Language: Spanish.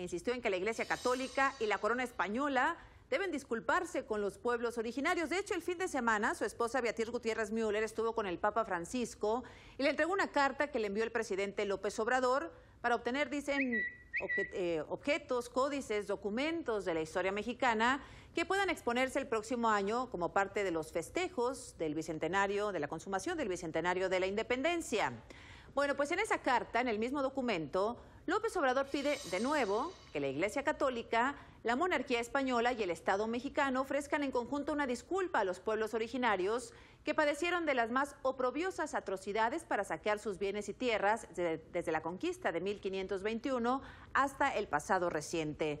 Insistió en que la Iglesia Católica y la Corona Española deben disculparse con los pueblos originarios. De hecho, el fin de semana, su esposa Beatriz Gutiérrez Müller estuvo con el Papa Francisco y le entregó una carta que le envió el presidente López Obrador para obtener, dicen, eh, objetos, códices, documentos de la historia mexicana que puedan exponerse el próximo año como parte de los festejos del bicentenario, de la consumación del bicentenario de la independencia. Bueno, pues en esa carta, en el mismo documento, López Obrador pide de nuevo que la Iglesia Católica, la monarquía española y el Estado mexicano ofrezcan en conjunto una disculpa a los pueblos originarios que padecieron de las más oprobiosas atrocidades para saquear sus bienes y tierras desde, la conquista de 1521 hasta el pasado reciente.